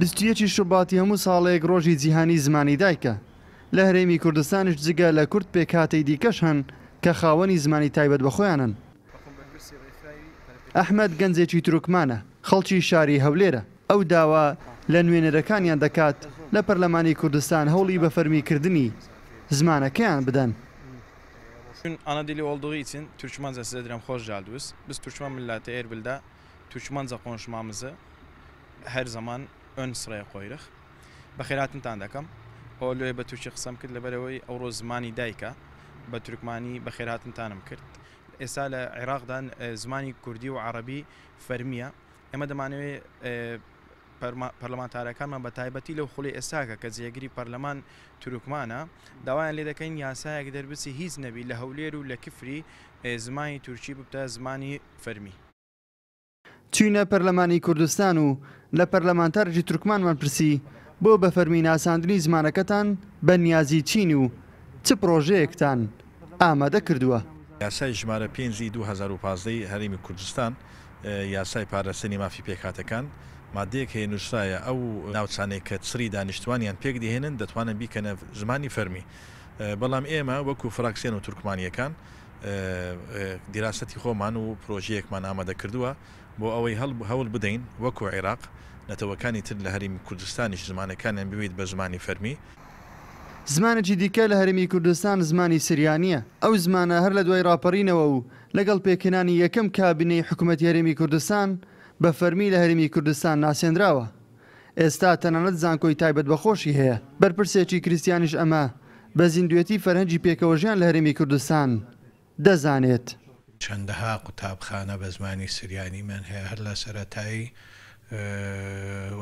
بستیەکی شوباتی هەموو ساڵێک ڕۆژی جیهانی زمانی دایکە لە هەرێمی کوردستانش جگە لە کورد پێ کاتەی دیکەش هەن کە خاوەنی زمانی تایبەت بەخۆیانن ئەحمد گەنجێکی تروکمانە خەڵکی شاری هەولێرە ئەو داوا لە نوێنەرەکانیان دەکات لە پەرلەمانی کوردستان هەوڵی بە فەرمیکردنی زمانەکەیان بدەن. Çünkü ana dili olduğu için Türkmence size diyorum hoş geldiniz. Biz Türkmen milleti Erbil'de Türkmence konuşmamızı her zaman ئەن سڕێ قۆیرخ بە خێراتتان دەکەم ئەو لێ بە تووشی قسەم کرد لەبەرەوەی ئەو ڕۆ زمانی دایکە بە تورکمانی بە خێراتتانم کرد ئێستا لە عێراقدان زمانی کوردی و عربی فەرمیە ئێمە دەمانوێت پەرلەمانتارەکانمان بە تایبەتی لەو خوڵی ئێساکە کە جێگری پەرلەمان تورکمانە داوایان لێ دەکەین یاسایەک دەربسی هیچ نەبی لە هەولێر و لە کفری زمانی تورکی ببتە زمانی فەرمی چوینە پەرلەمانی کوردستان و لە پەرلەمانتارژی تورکمانمان پرسی بۆ بە فەرمی ناساندنی زمانەکەتان بە نیازی چین و چ پرۆژەیەکتان ئامادە کردووە یاسای ژمارە 5 2015 هەریمی کوردستان یاسای پارەسەنی مافی پێکاتەکان مادەیەک هەیە نووسایە ئەو ناوچانێک کە چری دانیشتوانیان پێک دێنن دەتوانن بیکەنە زمانی فەرمی بەڵام ئێمە وەکو فراکسیان و تورکمانیەکان دیراسەتی خۆمان و پرۆژیەکمان ئامادە کردووە بۆ ئەوەی هەڵ هەوڵ بدەین وەکو عێراق نەتەوەکانی تر لە هەرمی کوردستانیش زمانەکانیان بویت بە زمانی فەرمی زمانێکی دیکە لە هەرمی کوردستان زمانی سریانە ئەو زمانە هەر لە دوای راپەڕینەوە و لەگەڵ پێکەانی یەکەم کابینەی حکوومەت هەرێمی کوردستان بە فەرمی لە هەرمی کوردستان ناسێنراوە ئێستا تەنانەت زانکۆی تایبەت بەخۆشی هەیە بەرپرسێکی کریسیانیش ئەمە بە زیندوێتی فەرهەنجی پێکەوەژیان لە هەرێمی کوردستان دەزانێت. چەندەها قوتابخانە بە زمانی سریانی من هەیە هەر لە سەتایی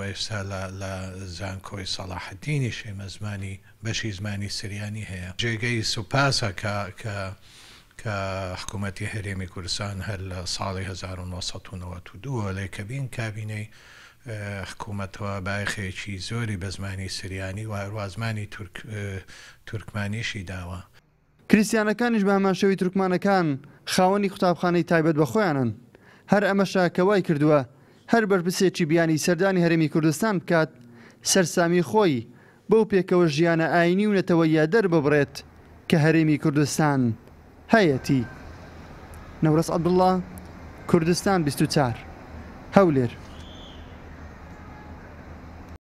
ئێستا لە زانکۆی سەلاحدینی شێمە زمانی بەشی زمانی سریانی هەیە جێگەی سوپاسە کە کە حکوومەتی هەرێمی کوردستان هەر لە ساڵی 1992 لێ کە بین کابینەی حکوومەتەوە باخێکی زۆری بە زمانی سریانی و هەروازمانی تورکمانیشی داوە. کریسیانەکانیش بە هەمان شەوی تورکمانەکان خاوەنی قوتابخانەی تایبەت بە خۆیانن هەر ئەمەشا کەوای کردووە هەر بەرپسێکی بیانی سەردانی هەرمی کوردستان بکات سەرسامی خۆی بەو پێکەوە ژیانە ئاینی و نەتەوە یا دەر ببڕێت کە هەرێمی کوردستان هەیەتی نەورس عبدڵە کوردستان 24 هەولێر